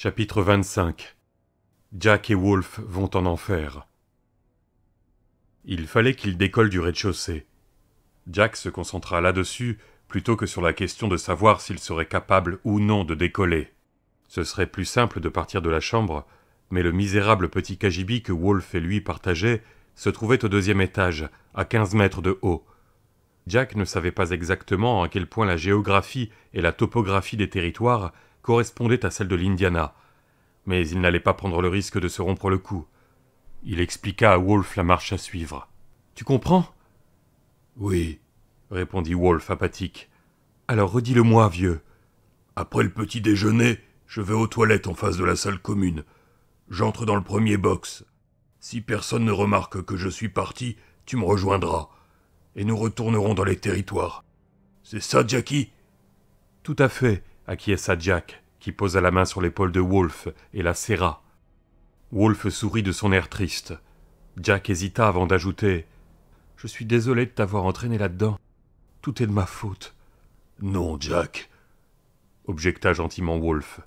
Chapitre 25 Jack et Wolf vont en enfer. Il fallait qu'ils décollent du rez-de-chaussée. Jack se concentra là-dessus plutôt que sur la question de savoir s'il serait capable ou non de décoller. Ce serait plus simple de partir de la chambre, mais le misérable petit cagibi que Wolf et lui partageaient se trouvait au deuxième étage, à quinze mètres de haut. Jack ne savait pas exactement à quel point la géographie et la topographie des territoires correspondait à celle de l'Indiana, mais il n'allait pas prendre le risque de se rompre le cou. Il expliqua à Wolfe la marche à suivre. Tu comprends Oui, répondit Wolf apathique. Alors redis-le-moi, vieux. Après le petit déjeuner, je vais aux toilettes en face de la salle commune. J'entre dans le premier box. Si personne ne remarque que je suis parti, tu me rejoindras, et nous retournerons dans les territoires. C'est ça, Jackie Tout à fait acquiesça Jack, qui posa la main sur l'épaule de Wolfe et la serra. Wolfe sourit de son air triste. Jack hésita avant d'ajouter Je suis désolé de t'avoir entraîné là-dedans. Tout est de ma faute. Non, Jack, objecta gentiment Wolfe.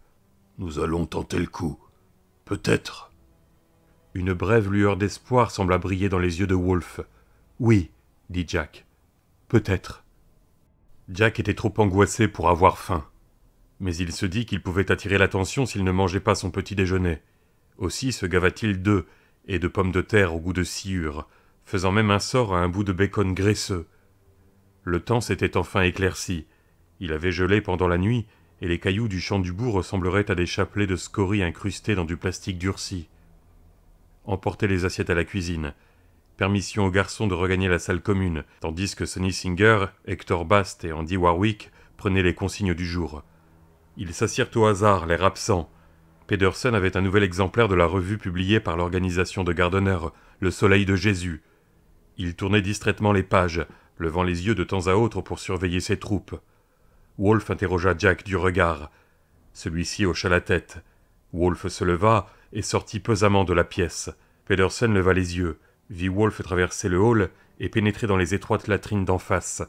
Nous allons tenter le coup. Peut-être. Une brève lueur d'espoir sembla briller dans les yeux de Wolfe. Oui, dit Jack. Peut-être. Jack était trop angoissé pour avoir faim mais il se dit qu'il pouvait attirer l'attention s'il ne mangeait pas son petit déjeuner. Aussi se gava-t-il d'œufs et de pommes de terre au goût de sciure, faisant même un sort à un bout de bacon graisseux. Le temps s'était enfin éclairci. Il avait gelé pendant la nuit, et les cailloux du champ du bout ressembleraient à des chapelets de scories incrustés dans du plastique durci. Emporter les assiettes à la cuisine. Permission aux garçons de regagner la salle commune, tandis que Sonny Singer, Hector Bast et Andy Warwick prenaient les consignes du jour. Ils s'assirent au hasard, l'air absent. Pedersen avait un nouvel exemplaire de la revue publiée par l'organisation de Gardener, Le Soleil de Jésus. Il tournait distraitement les pages, levant les yeux de temps à autre pour surveiller ses troupes. Wolfe interrogea Jack du regard. Celui-ci hocha la tête. Wolfe se leva et sortit pesamment de la pièce. Pedersen leva les yeux, vit Wolfe traverser le hall et pénétrer dans les étroites latrines d'en face,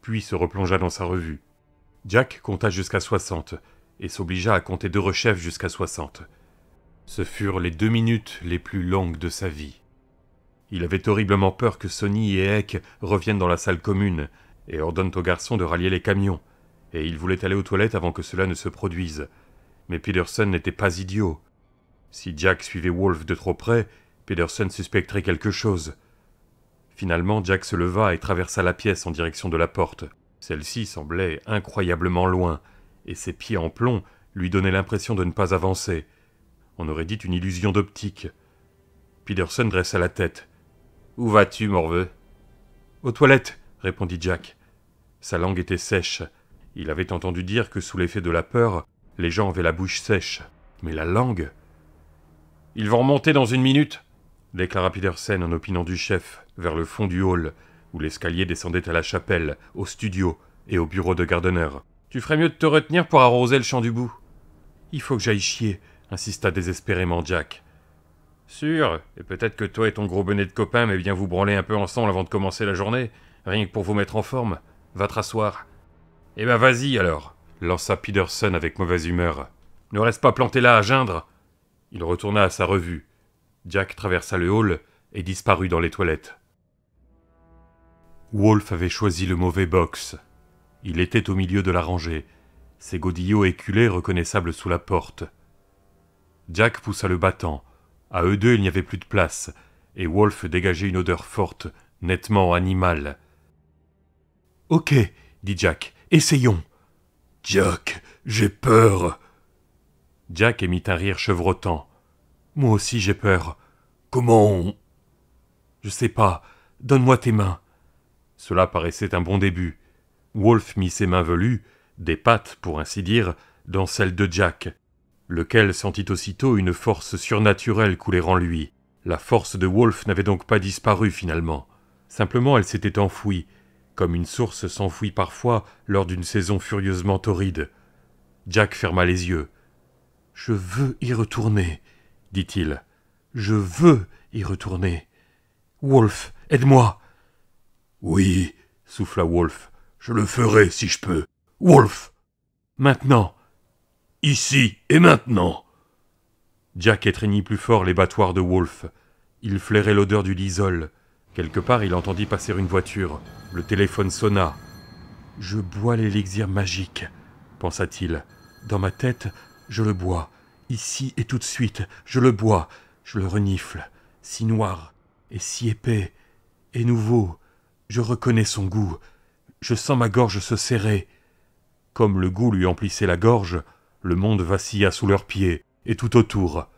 puis se replongea dans sa revue. Jack compta jusqu'à soixante, et s'obligea à compter deux rechefs jusqu'à soixante. Ce furent les deux minutes les plus longues de sa vie. Il avait horriblement peur que Sonny et Heck reviennent dans la salle commune, et ordonnent aux garçons de rallier les camions, et il voulait aller aux toilettes avant que cela ne se produise. Mais Peterson n'était pas idiot. Si Jack suivait Wolf de trop près, Peterson suspecterait quelque chose. Finalement, Jack se leva et traversa la pièce en direction de la porte. Celle-ci semblait incroyablement loin, et ses pieds en plomb lui donnaient l'impression de ne pas avancer. On aurait dit une illusion d'optique. Peterson dressa la tête. Où vas-tu, morveux Aux toilettes, répondit Jack. Sa langue était sèche. Il avait entendu dire que sous l'effet de la peur, les gens avaient la bouche sèche. Mais la langue Ils vont remonter dans une minute, déclara Peterson en opinant du chef, vers le fond du hall, où l'escalier descendait à la chapelle, au studio et au bureau de Gardeneur. Tu ferais mieux de te retenir pour arroser le champ du bout. Il faut que j'aille chier, insista désespérément Jack. Sûr, et peut-être que toi et ton gros bonnet de copain mais bien vous branler un peu ensemble avant de commencer la journée, rien que pour vous mettre en forme. Va te rasseoir. Eh ben vas-y alors, lança Peterson avec mauvaise humeur. Ne reste pas planté là à geindre. Il retourna à sa revue. Jack traversa le hall et disparut dans les toilettes. Wolf avait choisi le mauvais box. Il était au milieu de la rangée, ses godillots éculés reconnaissables sous la porte. Jack poussa le battant. À eux deux, il n'y avait plus de place, et Wolf dégageait une odeur forte, nettement animale. Ok, dit Jack, essayons. Jack, j'ai peur. Jack émit un rire chevrotant. Moi aussi j'ai peur. Comment Je sais pas. Donne-moi tes mains. Cela paraissait un bon début. Wolf mit ses mains velues, des pattes pour ainsi dire, dans celles de Jack, lequel sentit aussitôt une force surnaturelle couler en lui. La force de Wolf n'avait donc pas disparu finalement. Simplement elle s'était enfouie, comme une source s'enfouit parfois lors d'une saison furieusement torride. Jack ferma les yeux. Je veux y retourner, dit-il. Je veux y retourner. Wolf, aide-moi. Oui, souffla Wolf, je le ferai si je peux. Wolf Maintenant Ici et maintenant Jack étreignit plus fort les battoirs de Wolf. Il flairait l'odeur du lisol. Quelque part, il entendit passer une voiture. Le téléphone sonna. Je bois l'élixir magique, pensa-t-il. Dans ma tête, je le bois. Ici et tout de suite, je le bois. Je le renifle. Si noir, et si épais, et nouveau, je reconnais son goût. Je sens ma gorge se serrer. Comme le goût lui emplissait la gorge, le monde vacilla sous leurs pieds et tout autour.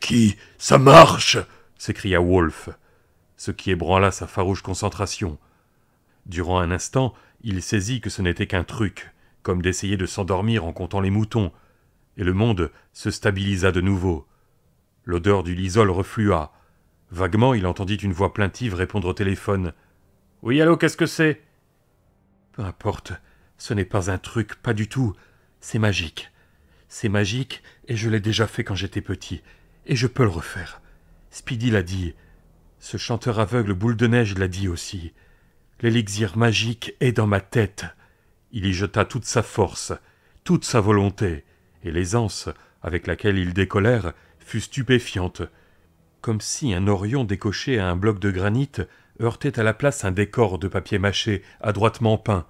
qui ça marche s'écria Wolf, ce qui ébranla sa farouche concentration. Durant un instant, il saisit que ce n'était qu'un truc, comme d'essayer de s'endormir en comptant les moutons, et le monde se stabilisa de nouveau. L'odeur du lisol reflua. Vaguement, il entendit une voix plaintive répondre au téléphone. Oui, allô, qu'est-ce que c'est Peu importe, ce n'est pas un truc, pas du tout. C'est magique. C'est magique, et je l'ai déjà fait quand j'étais petit, et je peux le refaire. Speedy l'a dit. Ce chanteur aveugle boule de neige l'a dit aussi. L'élixir magique est dans ma tête. Il y jeta toute sa force, toute sa volonté, et l'aisance avec laquelle il décollèrent fut stupéfiante, comme si un orion décoché à un bloc de granit heurtait à la place un décor de papier mâché adroitement peint,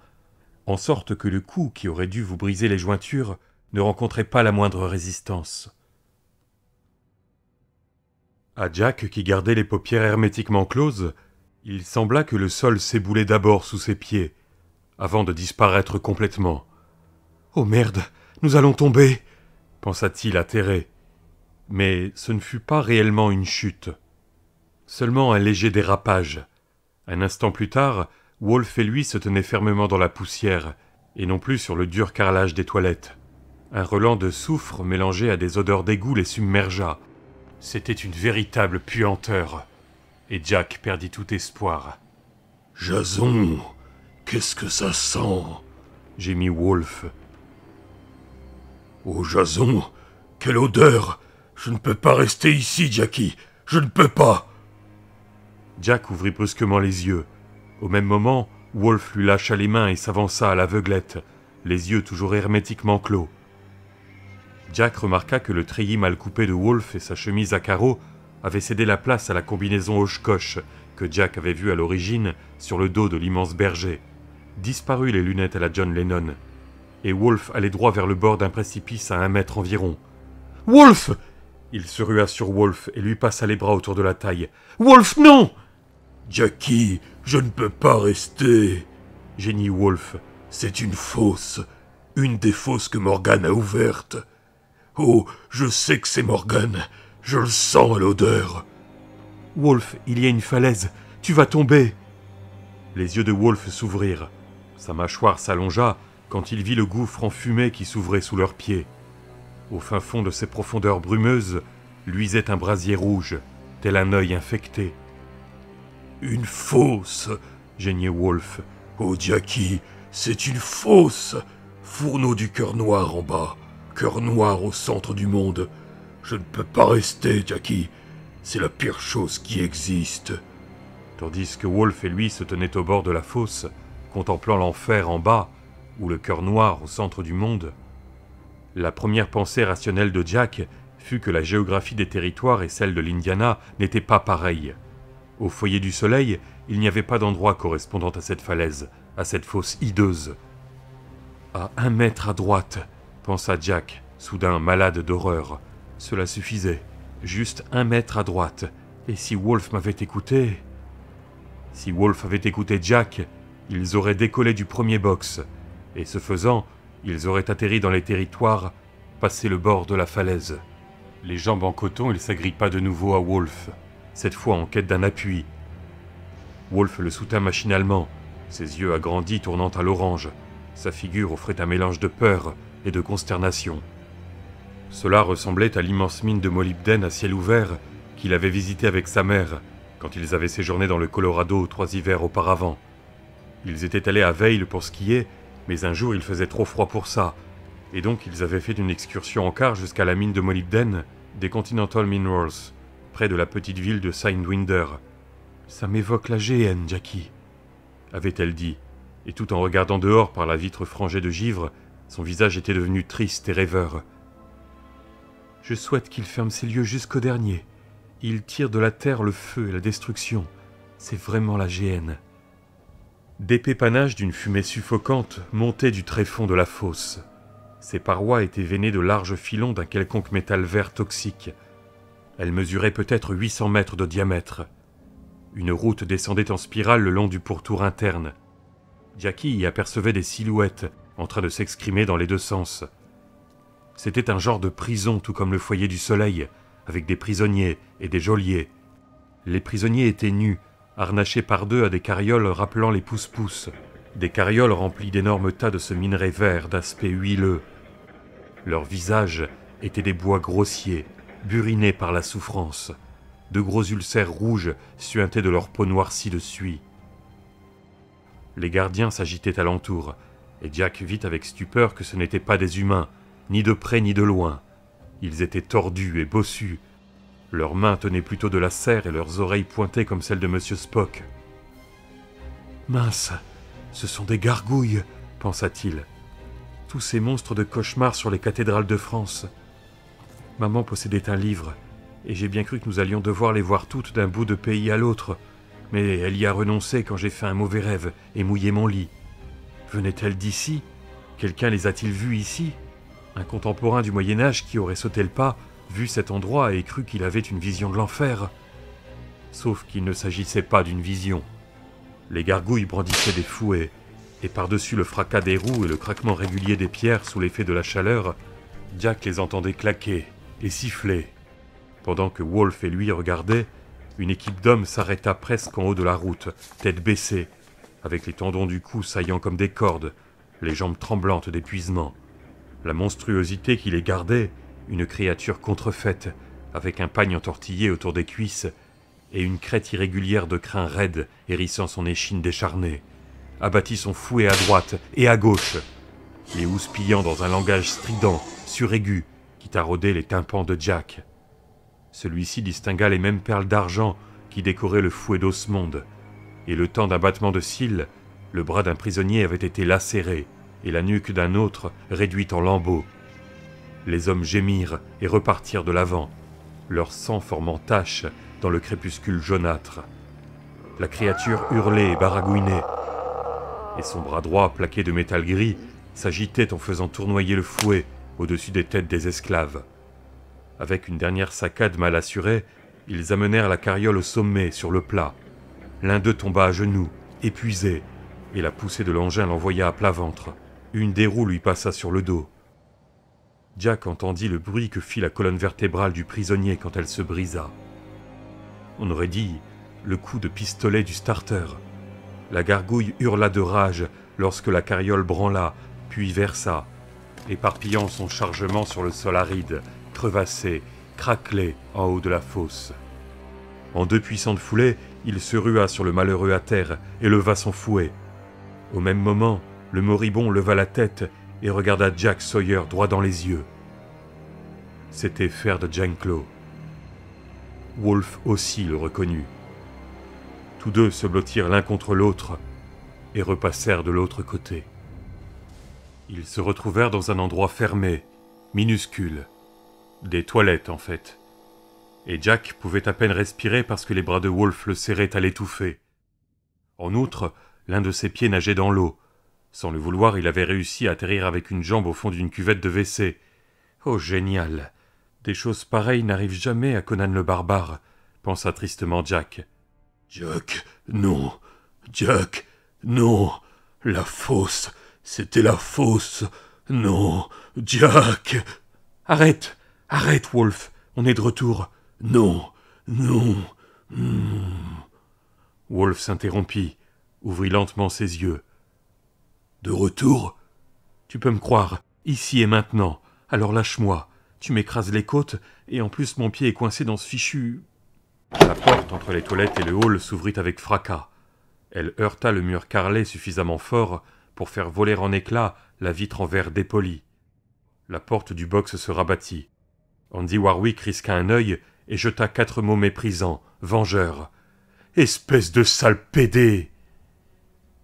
en sorte que le coup qui aurait dû vous briser les jointures ne rencontrait pas la moindre résistance. À Jack, qui gardait les paupières hermétiquement closes, il sembla que le sol s'éboulait d'abord sous ses pieds, avant de disparaître complètement. Oh merde, nous allons tomber pensa-t-il atterré. Mais ce ne fut pas réellement une chute, seulement un léger dérapage, un instant plus tard, Wolf et lui se tenaient fermement dans la poussière, et non plus sur le dur carrelage des toilettes. Un relent de soufre mélangé à des odeurs d'égout les submergea. C'était une véritable puanteur. Et Jack perdit tout espoir. Jason, qu'est-ce que ça sent gémit Wolf. Oh Jason, quelle odeur Je ne peux pas rester ici, Jackie. Je ne peux pas. Jack ouvrit brusquement les yeux. Au même moment, Wolf lui lâcha les mains et s'avança à l'aveuglette, les yeux toujours hermétiquement clos. Jack remarqua que le treillis mal coupé de Wolf et sa chemise à carreaux avaient cédé la place à la combinaison hoche-coche que Jack avait vue à l'origine sur le dos de l'immense berger. Disparut les lunettes à la John Lennon, et Wolf allait droit vers le bord d'un précipice à un mètre environ. Wolf Il se rua sur Wolf et lui passa les bras autour de la taille. Wolf, non Jackie, je ne peux pas rester. Génie Wolf, c'est une fosse, une des fosses que Morgan a ouvertes. Oh, je sais que c'est Morgan, je le sens à l'odeur. Wolf, il y a une falaise, tu vas tomber. Les yeux de Wolf s'ouvrirent. Sa mâchoire s'allongea quand il vit le gouffre en fumée qui s'ouvrait sous leurs pieds. Au fin fond de ces profondeurs brumeuses luisait un brasier rouge, tel un œil infecté. Une fosse geignait Wolf. Oh Jackie, c'est une fosse Fourneau du cœur noir en bas, cœur noir au centre du monde. Je ne peux pas rester, Jackie. C'est la pire chose qui existe. Tandis que Wolf et lui se tenaient au bord de la fosse, contemplant l'enfer en bas, ou le cœur noir au centre du monde, la première pensée rationnelle de Jack fut que la géographie des territoires et celle de l'Indiana n'étaient pas pareilles. Au foyer du soleil, il n'y avait pas d'endroit correspondant à cette falaise, à cette fosse hideuse. À un mètre à droite, pensa Jack, soudain malade d'horreur. Cela suffisait. Juste un mètre à droite. Et si Wolf m'avait écouté. Si Wolf avait écouté Jack, ils auraient décollé du premier box, et ce faisant, ils auraient atterri dans les territoires, passé le bord de la falaise. Les jambes en coton, il s'agrippa de nouveau à Wolf cette fois en quête d'un appui. Wolf le soutint machinalement, ses yeux agrandis tournant à l'orange. Sa figure offrait un mélange de peur et de consternation. Cela ressemblait à l'immense mine de molybdène à ciel ouvert qu'il avait visitée avec sa mère quand ils avaient séjourné dans le Colorado trois hivers auparavant. Ils étaient allés à Veil pour skier, mais un jour il faisait trop froid pour ça, et donc ils avaient fait une excursion en car jusqu'à la mine de molybdène des Continental Minerals près de la petite ville de Sindwinder. Ça m'évoque la géhenne, Jackie, avait-elle dit, et tout en regardant dehors par la vitre frangée de givre, son visage était devenu triste et rêveur. Je souhaite qu'il ferme ces lieux jusqu'au dernier. Il tire de la terre le feu et la destruction. C'est vraiment la géhenne. D'épais panaches d'une fumée suffocante montaient du tréfonds de la fosse. Ses parois étaient veinées de larges filons d'un quelconque métal vert toxique, elle mesurait peut-être 800 mètres de diamètre. Une route descendait en spirale le long du pourtour interne. Jackie y apercevait des silhouettes en train de s'exprimer dans les deux sens. C'était un genre de prison tout comme le foyer du soleil, avec des prisonniers et des geôliers. Les prisonniers étaient nus, harnachés par deux à des carrioles rappelant les pousse-pousse, des carrioles remplies d'énormes tas de ce minerai vert d'aspect huileux. Leurs visages étaient des bois grossiers, burinés par la souffrance. De gros ulcères rouges suintaient de leur peau noircie de suie. Les gardiens s'agitaient alentour, et Jack vit avec stupeur que ce n'étaient pas des humains, ni de près ni de loin. Ils étaient tordus et bossus. Leurs mains tenaient plutôt de la serre et leurs oreilles pointées comme celles de M. Spock. Mince, ce sont des gargouilles, pensa-t-il. Tous ces monstres de cauchemar sur les cathédrales de France. Maman possédait un livre, et j'ai bien cru que nous allions devoir les voir toutes d'un bout de pays à l'autre, mais elle y a renoncé quand j'ai fait un mauvais rêve et mouillé mon lit. Venait-elle d'ici Quelqu'un les a-t-il vus ici Un contemporain du Moyen Âge qui aurait sauté le pas, vu cet endroit et cru qu'il avait une vision de l'enfer Sauf qu'il ne s'agissait pas d'une vision. Les gargouilles brandissaient des fouets, et par-dessus le fracas des roues et le craquement régulier des pierres sous l'effet de la chaleur, Jack les entendait claquer, et sifflait. Pendant que Wolf et lui regardaient, une équipe d'hommes s'arrêta presque en haut de la route, tête baissée, avec les tendons du cou saillant comme des cordes, les jambes tremblantes d'épuisement. La monstruosité qui les gardait, une créature contrefaite, avec un pagne entortillé autour des cuisses, et une crête irrégulière de crins raides hérissant son échine décharnée, abattit son fouet à droite et à gauche, les houspillant dans un langage strident, suraigu, qui taraudait les tympans de Jack. Celui-ci distingua les mêmes perles d'argent qui décoraient le fouet d'Osmonde, et le temps d'un battement de cils, le bras d'un prisonnier avait été lacéré et la nuque d'un autre réduite en lambeaux. Les hommes gémirent et repartirent de l'avant, leur sang formant tache dans le crépuscule jaunâtre. La créature hurlait et baragouinait, et son bras droit plaqué de métal gris s'agitait en faisant tournoyer le fouet au-dessus des têtes des esclaves. Avec une dernière saccade mal assurée, ils amenèrent la carriole au sommet, sur le plat. L'un d'eux tomba à genoux, épuisé, et la poussée de l'engin l'envoya à plat ventre. Une des roues lui passa sur le dos. Jack entendit le bruit que fit la colonne vertébrale du prisonnier quand elle se brisa. On aurait dit le coup de pistolet du starter. La gargouille hurla de rage lorsque la carriole branla, puis versa, éparpillant son chargement sur le sol aride, crevassé, craquelé en haut de la fosse. En deux puissantes foulées, il se rua sur le malheureux à terre et leva son fouet. Au même moment, le moribond leva la tête et regarda Jack Sawyer droit dans les yeux. C'était Fer de Janklow. Wolf aussi le reconnut. Tous deux se blottirent l'un contre l'autre et repassèrent de l'autre côté. Ils se retrouvèrent dans un endroit fermé, minuscule. Des toilettes, en fait. Et Jack pouvait à peine respirer parce que les bras de Wolf le serraient à l'étouffer. En outre, l'un de ses pieds nageait dans l'eau. Sans le vouloir, il avait réussi à atterrir avec une jambe au fond d'une cuvette de WC. Oh, génial Des choses pareilles n'arrivent jamais à Conan le barbare, pensa tristement Jack. Jack, non Jack, non La fosse c'était la fausse. Non, Jack. Arrête. Arrête, Wolf. On est de retour. Non. Non. Hmm. Wolf s'interrompit, ouvrit lentement ses yeux. De retour Tu peux me croire, ici et maintenant. Alors lâche-moi. Tu m'écrases les côtes, et en plus mon pied est coincé dans ce fichu. La porte entre les toilettes et le hall s'ouvrit avec fracas. Elle heurta le mur carrelé suffisamment fort pour faire voler en éclats la vitre en verre dépoli. La porte du box se rabattit. Andy Warwick risqua un œil et jeta quatre mots méprisants, vengeurs. Espèce de sale pédé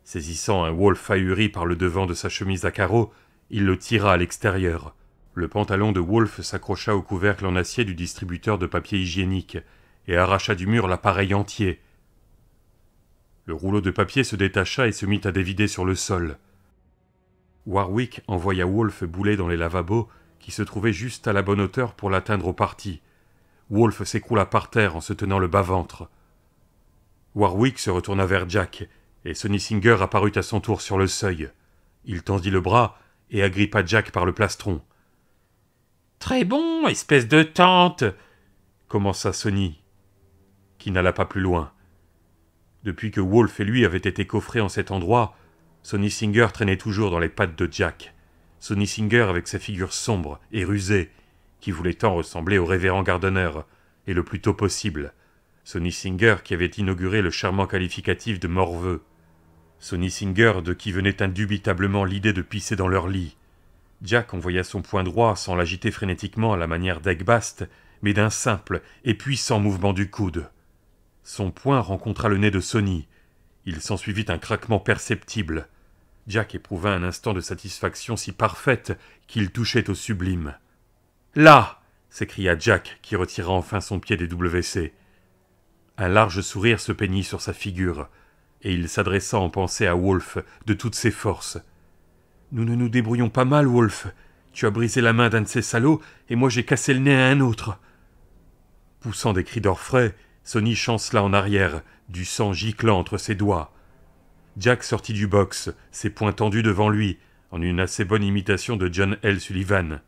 Saisissant un Wolf ahuri par le devant de sa chemise à carreaux, il le tira à l'extérieur. Le pantalon de Wolf s'accrocha au couvercle en acier du distributeur de papier hygiénique et arracha du mur l'appareil entier. Le rouleau de papier se détacha et se mit à dévider sur le sol. Warwick envoya Wolfe bouler dans les lavabos, qui se trouvaient juste à la bonne hauteur pour l'atteindre au parti. Wolf s'écroula par terre en se tenant le bas-ventre. Warwick se retourna vers Jack, et Sonny Singer apparut à son tour sur le seuil. Il tendit le bras et agrippa Jack par le plastron. Très bon, espèce de tante commença Sonny, qui n'alla pas plus loin. Depuis que Wolf et lui avaient été coffrés en cet endroit, Sonny Singer traînait toujours dans les pattes de Jack. Sonny Singer avec sa figure sombre et rusée, qui voulait tant ressembler au révérend Gardener, et le plus tôt possible. Sonny Singer qui avait inauguré le charmant qualificatif de morveux. Sonny Singer de qui venait indubitablement l'idée de pisser dans leur lit. Jack envoya son poing droit sans l'agiter frénétiquement à la manière d'Egbast, mais d'un simple et puissant mouvement du coude. Son poing rencontra le nez de Sonny. Il s'ensuivit un craquement perceptible. Jack éprouva un instant de satisfaction si parfaite qu'il touchait au sublime. Là s'écria Jack, qui retira enfin son pied des WC. Un large sourire se peignit sur sa figure, et il s'adressa en pensée à Wolfe de toutes ses forces. Nous ne nous débrouillons pas mal, Wolf. Tu as brisé la main d'un de ces salauds, et moi j'ai cassé le nez à un autre. Poussant des cris d'orfraie, Sonny chancela en arrière, du sang giclant entre ses doigts. Jack sortit du box, ses poings tendus devant lui, en une assez bonne imitation de John L. Sullivan.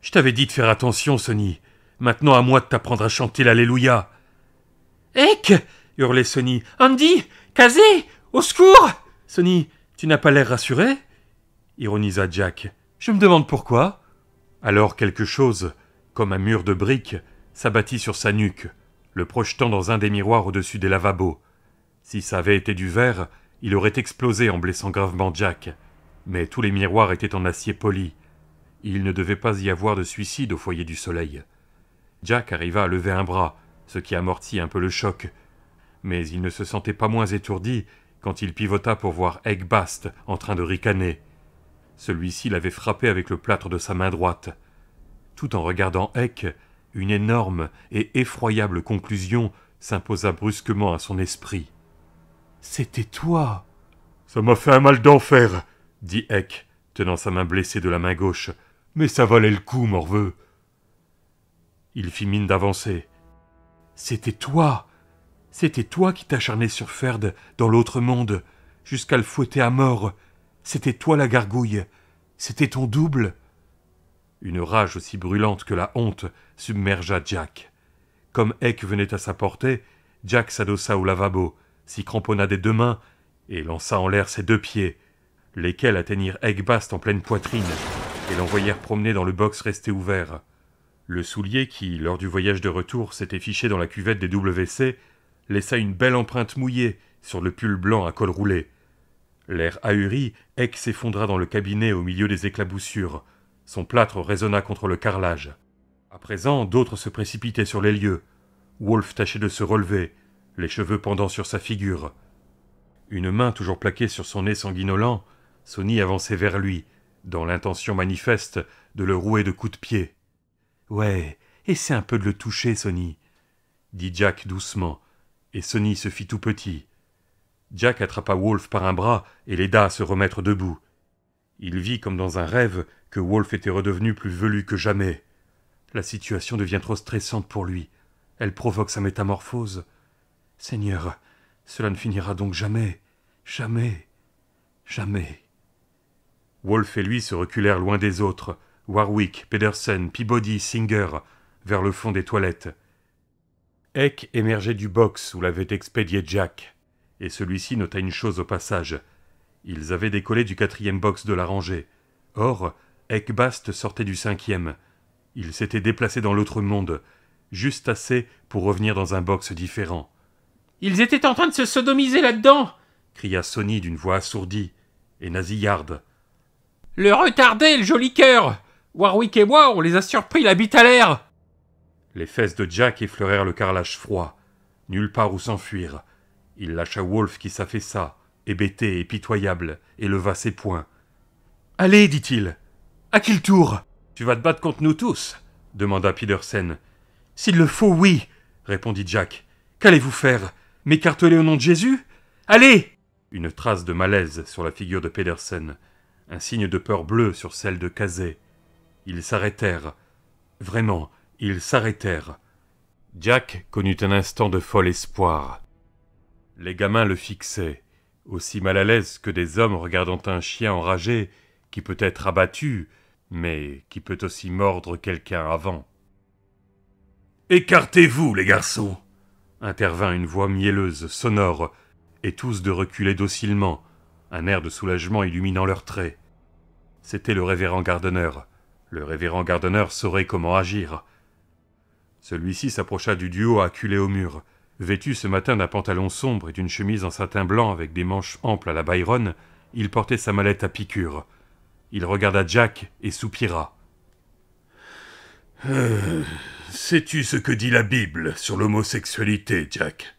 Je t'avais dit de faire attention, Sonny. Maintenant à moi de t'apprendre à chanter l'Alléluia. Ec hurlait Sonny. Andy Kazé Au secours Sonny, tu n'as pas l'air rassuré ironisa Jack. Je me demande pourquoi. Alors quelque chose, comme un mur de briques, s'abattit sur sa nuque le projetant dans un des miroirs au-dessus des lavabos. Si ça avait été du verre, il aurait explosé en blessant gravement Jack. Mais tous les miroirs étaient en acier poli. Il ne devait pas y avoir de suicide au foyer du soleil. Jack arriva à lever un bras, ce qui amortit un peu le choc. Mais il ne se sentait pas moins étourdi quand il pivota pour voir Bast en train de ricaner. Celui-ci l'avait frappé avec le plâtre de sa main droite. Tout en regardant Eck, une énorme et effroyable conclusion s'imposa brusquement à son esprit. C'était toi Ça m'a fait un mal d'enfer dit Eck, tenant sa main blessée de la main gauche. Mais ça valait le coup, morveux Il fit mine d'avancer. C'était toi C'était toi qui t'acharnais sur Ferd dans l'autre monde, jusqu'à le fouetter à mort. C'était toi la gargouille. C'était ton double. Une rage aussi brûlante que la honte submergea Jack. Comme Eck venait à sa portée, Jack s'adossa au lavabo, s'y cramponna des deux mains et lança en l'air ses deux pieds, lesquels atteignirent Bast en pleine poitrine et l'envoyèrent promener dans le box resté ouvert. Le soulier qui, lors du voyage de retour, s'était fiché dans la cuvette des WC, laissa une belle empreinte mouillée sur le pull blanc à col roulé. L'air ahuri, Eck s'effondra dans le cabinet au milieu des éclaboussures, son plâtre résonna contre le carrelage. À présent, d'autres se précipitaient sur les lieux. Wolf tâchait de se relever, les cheveux pendant sur sa figure. Une main toujours plaquée sur son nez sanguinolent, Sonny avançait vers lui, dans l'intention manifeste de le rouer de coups de pied. Ouais, essaie un peu de le toucher, Sonny !» dit Jack doucement, et Sonny se fit tout petit. Jack attrapa Wolf par un bras et l'aida à se remettre debout. Il vit comme dans un rêve que Wolf était redevenu plus velu que jamais. La situation devient trop stressante pour lui. Elle provoque sa métamorphose. Seigneur, cela ne finira donc jamais, jamais, jamais. Wolf et lui se reculèrent loin des autres, Warwick, Pedersen, Peabody, Singer, vers le fond des toilettes. Eck émergeait du box où l'avait expédié Jack, et celui-ci nota une chose au passage. Ils avaient décollé du quatrième box de la rangée. Or, Ekbast sortait du cinquième. Il s'était déplacé dans l'autre monde, juste assez pour revenir dans un box différent. Ils étaient en train de se sodomiser là-dedans cria Sonny d'une voix assourdie et nasillarde. Le retardé, le joli cœur Warwick et moi, on les a surpris la bite à l'air Les fesses de Jack effleurèrent le carrelage froid. Nulle part où s'enfuir. Il lâcha Wolf qui s'affaissa, hébété et pitoyable, et leva ses poings. Allez, dit-il, à qui le tour Tu vas te battre contre nous tous demanda Pedersen. « S'il le faut, oui répondit Jack. Qu'allez-vous faire M'écarteler au nom de Jésus Allez Une trace de malaise sur la figure de Pedersen, un signe de peur bleue sur celle de Kazé. Ils s'arrêtèrent. Vraiment, ils s'arrêtèrent. Jack connut un instant de fol espoir. Les gamins le fixaient, aussi mal à l'aise que des hommes regardant un chien enragé qui peut être abattu, mais qui peut aussi mordre quelqu'un avant. Écartez-vous, les garçons intervint une voix mielleuse, sonore, et tous de reculer docilement, un air de soulagement illuminant leurs traits. C'était le révérend Gardeneur. Le révérend Gardeneur saurait comment agir. Celui-ci s'approcha du duo acculé au mur. Vêtu ce matin d'un pantalon sombre et d'une chemise en satin blanc avec des manches amples à la Byron, il portait sa mallette à piqûres. Il regarda Jack et soupira. Euh, sais-tu ce que dit la Bible sur l'homosexualité, Jack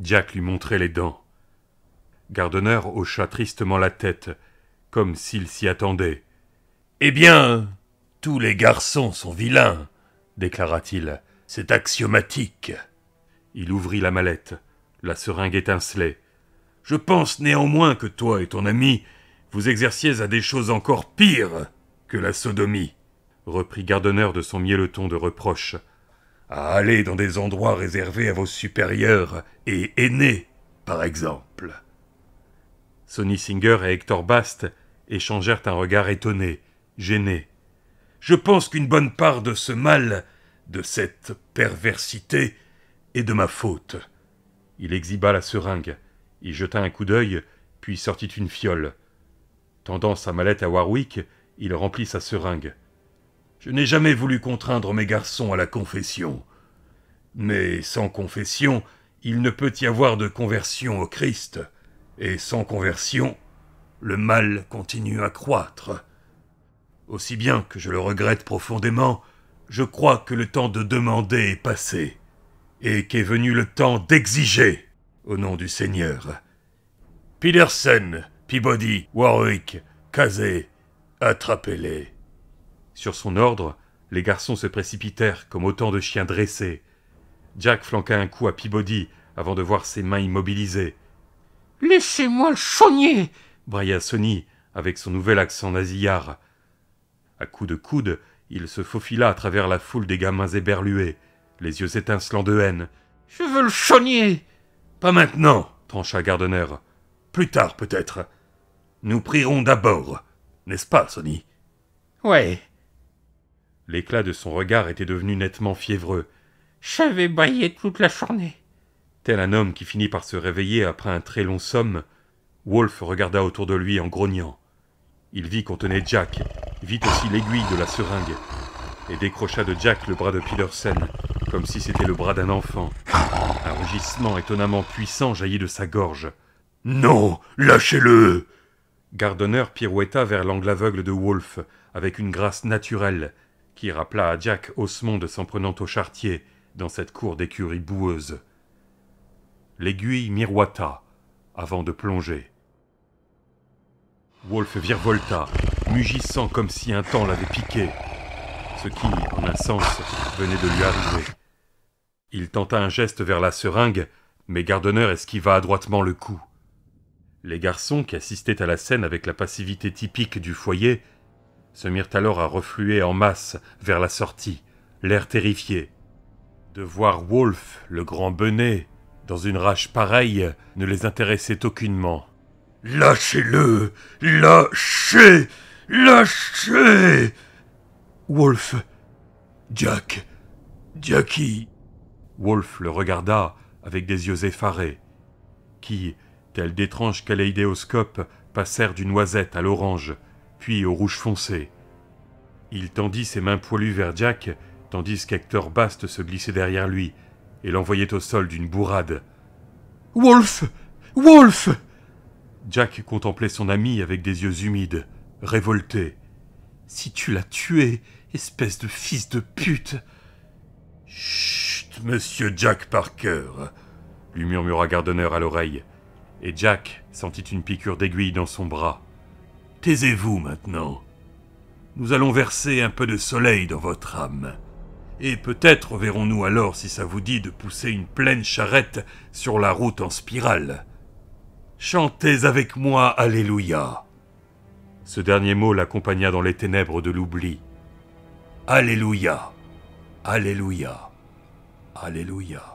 Jack lui montrait les dents. Gardener hocha tristement la tête, comme s'il s'y attendait. Eh bien, tous les garçons sont vilains, déclara-t-il. C'est axiomatique. Il ouvrit la mallette. La seringue étincelait. Je pense néanmoins que toi et ton ami vous exerciez à des choses encore pires que la sodomie, reprit Gardonneur de son mieleton de reproche, à aller dans des endroits réservés à vos supérieurs et aînés, par exemple. Sonny Singer et Hector Bast échangèrent un regard étonné, gêné. Je pense qu'une bonne part de ce mal, de cette perversité, est de ma faute. Il exhiba la seringue, y jeta un coup d'œil, puis sortit une fiole. Tendant sa mallette à Warwick, il remplit sa seringue. Je n'ai jamais voulu contraindre mes garçons à la confession. Mais sans confession, il ne peut y avoir de conversion au Christ, et sans conversion, le mal continue à croître. Aussi bien que je le regrette profondément, je crois que le temps de demander est passé, et qu'est venu le temps d'exiger au nom du Seigneur. Peterson, Peabody, Warwick, Kazé, attrapez-les. Sur son ordre, les garçons se précipitèrent comme autant de chiens dressés. Jack flanqua un coup à Peabody avant de voir ses mains immobilisées. Laissez-moi le chaunier brailla Sonny avec son nouvel accent nasillard. À coups de coude, il se faufila à travers la foule des gamins éberlués, les yeux étincelants de haine. Je veux le chaunier Pas maintenant trancha Gardener. Plus tard, peut-être. Nous prierons d'abord, n'est-ce pas, Sonny Ouais. L'éclat de son regard était devenu nettement fiévreux. J'avais baillé toute la journée. Tel un homme qui finit par se réveiller après un très long somme, Wolf regarda autour de lui en grognant. Il vit qu'on tenait Jack, vit aussi l'aiguille de la seringue, et décrocha de Jack le bras de Petersen, comme si c'était le bras d'un enfant. Un rugissement étonnamment puissant jaillit de sa gorge. Non, lâchez-le Gardonneur pirouetta vers l'angle aveugle de Wolfe avec une grâce naturelle, qui rappela à Jack Osmond de s'en prenant au chartier dans cette cour d'écurie boueuse. L'aiguille miroita avant de plonger. Wolfe virevolta, mugissant comme si un temps l'avait piqué, ce qui, en un sens, venait de lui arriver. Il tenta un geste vers la seringue, mais Gardonneur esquiva adroitement le coup. Les garçons, qui assistaient à la scène avec la passivité typique du foyer, se mirent alors à refluer en masse vers la sortie, l'air terrifié. De voir Wolf, le grand benet, dans une rage pareille, ne les intéressait aucunement. Lâchez-le Lâchez Lâchez Wolf Jack Jackie Wolf le regarda avec des yeux effarés, qui, Tels d'étranges kaléidéoscopes passèrent d'une noisette à l'orange, puis au rouge foncé. Il tendit ses mains poilues vers Jack, tandis qu'Hector Bast se glissait derrière lui et l'envoyait au sol d'une bourrade. Wolf Wolf Jack contemplait son ami avec des yeux humides, révolté. Si tu l'as tué, espèce de fils de pute Chut, monsieur Jack Parker lui murmura Gardener à l'oreille et Jack sentit une piqûre d'aiguille dans son bras. Taisez-vous maintenant. Nous allons verser un peu de soleil dans votre âme. Et peut-être verrons-nous alors si ça vous dit de pousser une pleine charrette sur la route en spirale. Chantez avec moi Alléluia. Ce dernier mot l'accompagna dans les ténèbres de l'oubli. Alléluia. Alléluia. Alléluia.